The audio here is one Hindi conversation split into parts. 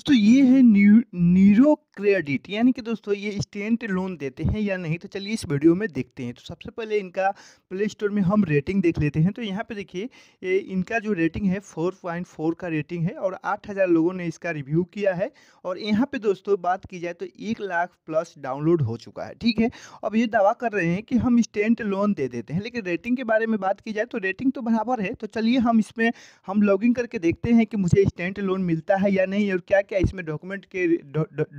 दोस्तों ये है न्यू न्यूरो क्रेडिट यानी कि दोस्तों ये स्टेंट लोन देते हैं या नहीं तो चलिए इस वीडियो में देखते हैं तो सबसे पहले इनका प्ले स्टोर में हम रेटिंग देख लेते हैं तो यहाँ पे देखिए इनका जो रेटिंग है 4.4 का रेटिंग है और 8000 लोगों ने इसका रिव्यू किया है और यहाँ पे दोस्तों बात की जाए तो एक लाख प्लस डाउनलोड हो चुका है ठीक है अब ये दावा कर रहे हैं कि हम स्टेंट लोन दे देते हैं लेकिन रेटिंग के बारे में बात की जाए तो रेटिंग तो बराबर है तो चलिए हम इसमें हम लॉग करके देखते हैं कि मुझे स्टेंट लोन मिलता है या नहीं और क्या क्या इसमें डॉक्यूमेंट के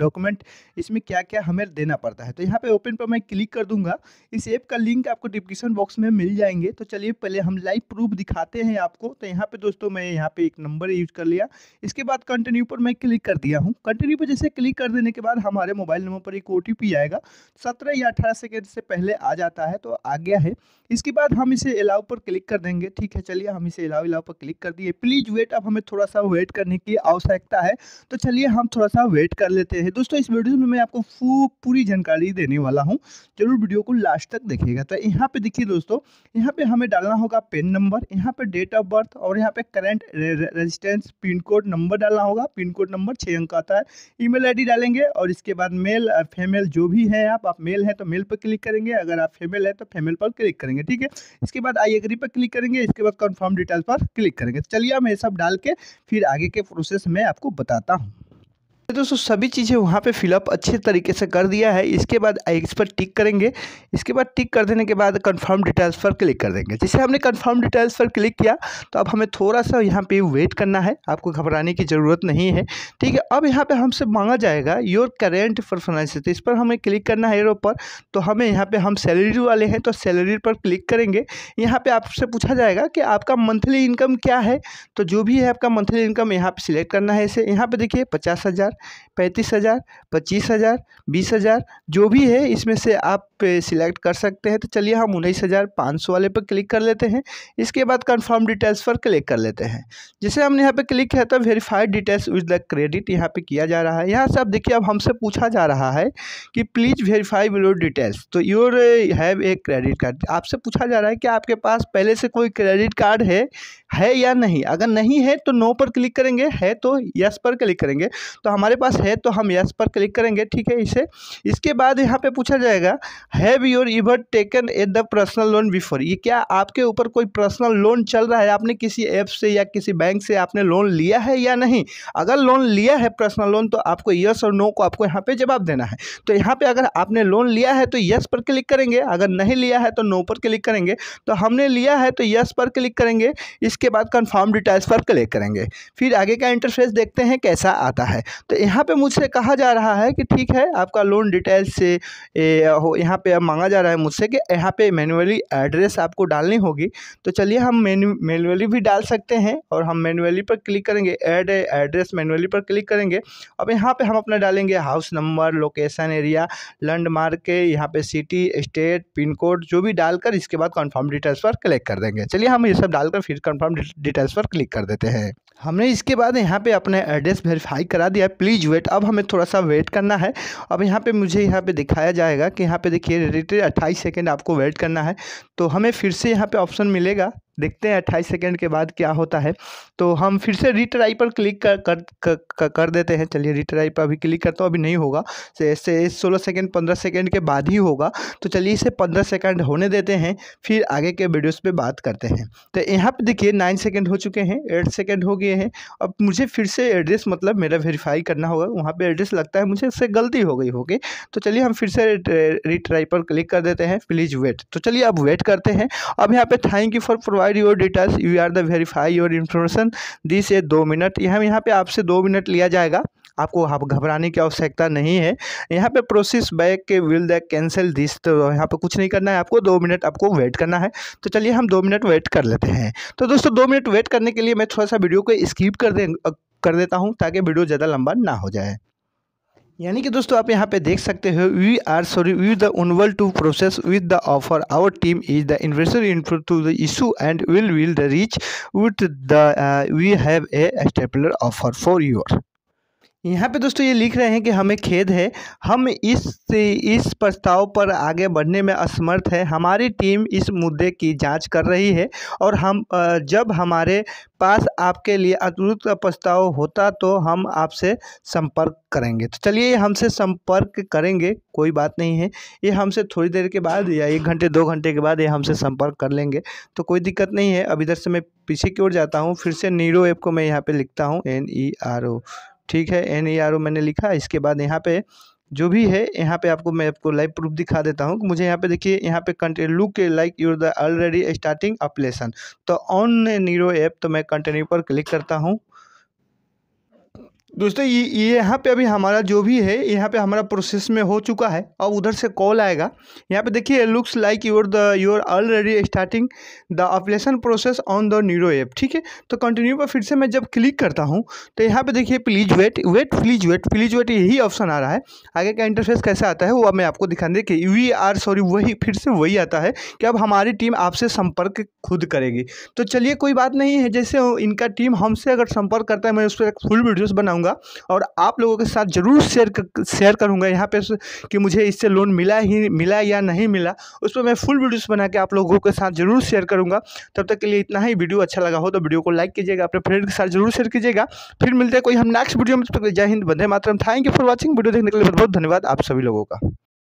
डॉक्यूमेंट इसमें क्या क्या हमें देना पड़ता है तो यहाँ पे ओपन पर मैं क्लिक कर दूंगा इस ऐप का लिंक आपको डिस्क्रिप्शन बॉक्स में मिल जाएंगे तो चलिए पहले हम लाइव प्रूफ दिखाते हैं आपको तो यहाँ पे दोस्तों मैं यहाँ पे एक नंबर यूज कर लिया इसके बाद कंटिन्यू पर मैं क्लिक कर दिया हूँ कंटिन्यू पर जैसे क्लिक कर देने के बाद हमारे मोबाइल नंबर पर एक ओ आएगा सत्रह या अठारह सेकेंड से पहले आ जाता है तो आ गया है इसके बाद हम इसे अलाउ पर क्लिक कर देंगे ठीक है चलिए हम इसे अलाउ अलाउ पर क्लिक कर दिए प्लीज़ वेट अब हमें थोड़ा सा वेट करने की आवश्यकता है तो चलिए हम थोड़ा सा वेट कर लेते हैं दोस्तों इस वीडियो में मैं आपको पूरी जानकारी देने वाला हूँ जरूर वीडियो को लास्ट तक देखिएगा तो यहाँ पे देखिए दोस्तों यहाँ पे हमें डालना होगा पेन नंबर यहाँ पे डेट ऑफ बर्थ और यहाँ पे current residence pin code number डालना होगा पिन कोड नंबर छः अंक आता है ई मेल डालेंगे और इसके बाद मेल फीमेल जो भी है आप आप मेल हैं तो मेल पर क्लिक करेंगे अगर आप फीमेल है तो फेमेल पर क्लिक करेंगे ठीक है इसके बाद आई एग्री पर क्लिक करेंगे इसके बाद कन्फर्म डिटेल्स पर क्लिक करेंगे चलिए मैं ये सब डाल के फिर आगे के प्रोसेस में आपको बताता हूँ तो दोस्तों सभी चीज़ें वहाँ पे फिलअप अच्छे तरीके से कर दिया है इसके बाद इस पर टिक करेंगे इसके बाद टिक कर देने के बाद कंफर्म डिटेल्स पर क्लिक कर देंगे जैसे हमने कंफर्म डिटेल्स पर क्लिक किया तो अब हमें थोड़ा सा यहाँ पे वेट करना है आपको घबराने की ज़रूरत नहीं है ठीक है अब यहाँ पर हमसे मांगा जाएगा योर करेंट परफॉर्मेंस तो इस पर हमें क्लिक करना है एरो पर तो हमें यहाँ पर हम सैलरी वाले हैं तो सैलरी पर क्लिक करेंगे यहाँ पर आपसे पूछा जाएगा कि आपका मंथली इनकम क्या है तो जो भी है आपका मंथली इनकम यहाँ पर सिलेक्ट करना है इसे यहाँ पर देखिए पचास पैंतीस हज़ार पच्चीस हज़ार बीस हज़ार जो भी है इसमें से आप सिलेक्ट कर सकते हैं तो चलिए हम उन्नीस हज़ार पाँच सौ वाले पर क्लिक कर लेते हैं इसके बाद कंफर्म डिटेल्स पर क्लिक कर लेते हैं जैसे हमने यहाँ पर क्लिक किया था verified details with the credit यहाँ पर किया जा रहा है यहाँ से आप देखिए अब हमसे पूछा जा रहा है कि प्लीज़ वेरीफाई योर डिटेल्स तो your have a credit card आपसे पूछा जा रहा है कि आपके पास पहले से कोई क्रेडिट कार्ड है है या नहीं अगर नहीं है तो नो पर क्लिक करेंगे है तो यस पर क्लिक करेंगे तो हमारे हमारे पास है तो हम यस पर क्लिक करेंगे ठीक है इसे इसके बाद यहाँ पे पूछा जाएगा have your ever taken at the personal loan before ये क्या आपके ऊपर कोई पर्सनल लोन चल रहा है आपने किसी ऐप से या किसी बैंक से आपने लोन लिया है या नहीं अगर लोन लिया है पर्सनल लोन तो आपको यस और नो को आपको यहाँ पर जवाब देना है तो यहाँ पर अगर आपने लोन लिया है तो यस पर क्लिक करेंगे अगर नहीं लिया है तो नो पर क्लिक करेंगे तो हमने लिया है तो यस पर क्लिक करेंगे इसके बाद कन्फर्म डिटेल्स पर क्लिक करेंगे फिर आगे का इंटरफेस देखते हैं कैसा आता है तो यहाँ पे मुझसे कहा जा रहा है कि ठीक है आपका लोन डिटेल से हो यहाँ पे अब मांगा जा रहा है मुझसे कि यहाँ पे मैनुअली एड्रेस आपको डालनी होगी तो चलिए हम मैनुअली भी डाल सकते हैं और हम मैनुअली पर क्लिक करेंगे एड एड्रेस मैनुअली पर क्लिक करेंगे अब यहाँ पर हम अपना डालेंगे house number location area landmark के यहाँ पर सिटी स्टेट पिन कोड जो भी डालकर इसके बाद कन्फर्म डिटेल्स पर क्लिक कर देंगे चलिए हम ये सब डालकर फिर कन्फर्म डिटेल्स पर क्लिक कर देते हैं हमने इसके बाद यहाँ पे अपने एड्रेस वेरीफाई करा दिया प्लीज़ वेट अब हमें थोड़ा सा वेट करना है अब यहाँ पे मुझे यहाँ पे दिखाया जाएगा कि यहाँ पे देखिए रिलेटेड 28 सेकंड आपको वेट करना है तो हमें फिर से यहाँ पे ऑप्शन मिलेगा देखते हैं अट्ठाईस सेकेंड के बाद क्या होता है तो हम फिर से रिट्राई पर क्लिक कर कर कर, कर देते हैं चलिए रिट्राई पर अभी क्लिक करता हूँ अभी नहीं होगा से सोलह सेकेंड पंद्रह सेकेंड के बाद ही होगा तो चलिए इसे पंद्रह सेकेंड होने देते हैं फिर आगे के वीडियोस पे बात करते हैं तो यहाँ पर देखिए नाइन सेकेंड हो चुके हैं एट सेकेंड हो गए हैं अब मुझे फिर से एड्रेस मतलब मेरा वेरीफाई करना होगा वहाँ पर एड्रेस लगता है मुझे इससे गलती हो गई होगी तो चलिए हम फिर से रिट्राई पर क्लिक कर देते हैं प्लीज़ वेट तो चलिए अब वेट करते हैं अब यहाँ पर thank you for provide your details you are the verify your information this a दो मिनट यहाँ यहाँ पे आपसे दो मिनट लिया जाएगा आपको आप घबराने की आवश्यकता नहीं है यहाँ पे प्रोसेस बैक के विल द कैंसिल दिस तो यहाँ पे कुछ नहीं करना है आपको दो मिनट आपको वेट करना है तो चलिए हम दो मिनट वेट कर लेते हैं तो दोस्तों दो मिनट वेट करने के लिए मैं थोड़ा सा वीडियो को स्किप कर दे कर देता हूँ ताकि वीडियो ज़्यादा लंबा ना हो जाए यानी कि दोस्तों आप यहाँ पे देख सकते हो we are sorry we the unable to process with the offer our team is the investor in to the issue and will will the reach with the we have a stapler offer for your यहाँ पे दोस्तों ये लिख रहे हैं कि हमें खेद है हम इस इस प्रस्ताव पर आगे बढ़ने में असमर्थ है हमारी टीम इस मुद्दे की जांच कर रही है और हम जब हमारे पास आपके लिए अतिरिक्त प्रस्ताव होता तो हम आपसे संपर्क करेंगे तो चलिए ये हमसे संपर्क करेंगे कोई बात नहीं है ये हमसे थोड़ी देर के बाद या एक घंटे दो घंटे के बाद ये हमसे संपर्क कर लेंगे तो कोई दिक्कत नहीं है अब इधर से मैं पीछे की ओर जाता हूँ फिर से नीरो ऐप को मैं यहाँ पर लिखता हूँ एन ई आर ओ ठीक है एन ई आर ओ मैंने लिखा इसके बाद यहाँ पे जो भी है यहाँ पे आपको मैं आपको लाइव प्रूफ दिखा देता हूँ मुझे यहाँ पे देखिए यहाँ पे continue look like your the already starting application तो ऑन नीरो ऐप तो मैं कंटिन्यू पर क्लिक करता हूँ दोस्तों ये यहाँ पे अभी हमारा जो भी है यहाँ पे हमारा प्रोसेस में हो चुका है अब उधर से कॉल आएगा यहाँ पे देखिए looks like your the your already starting the application process on the Niro app ठीक है तो कंटिन्यू पर फिर से मैं जब क्लिक करता हूँ तो यहाँ पे देखिए please wait wait please wait please wait यही ऑप्शन आ रहा है आगे का इंटरफेस कैसे आता है वो अब मैं आपको दिखा कि वी आर सॉरी वही फिर से वही आता है कि अब हमारी टीम आपसे संपर्क खुद करेगी तो चलिए कोई बात नहीं है जैसे इनका टीम हमसे अगर संपर्क करता है मैं उस पर फुल वीडियोज़ बनाऊँगा बताऊँगा और आप लोगों के साथ ज़रूर शेयर कर, शेयर करूँगा यहाँ पे कि मुझे इससे लोन मिला ही मिला या नहीं मिला उस पर मैं फुल वीडियोस बना के आप लोगों के साथ ज़रूर शेयर करूँगा तब तक के लिए इतना ही वीडियो अच्छा लगा हो तो वीडियो को लाइक कीजिएगा अपने फ्रेंड के साथ जरूर शेयर कीजिएगा फिर मिलते हैं कोई हम नेक्स्ट वीडियो में जय हिंद बंदे मातरम thank you for watching video देखने के लिए बहुत बहुत धन्यवाद आप सभी लोगों का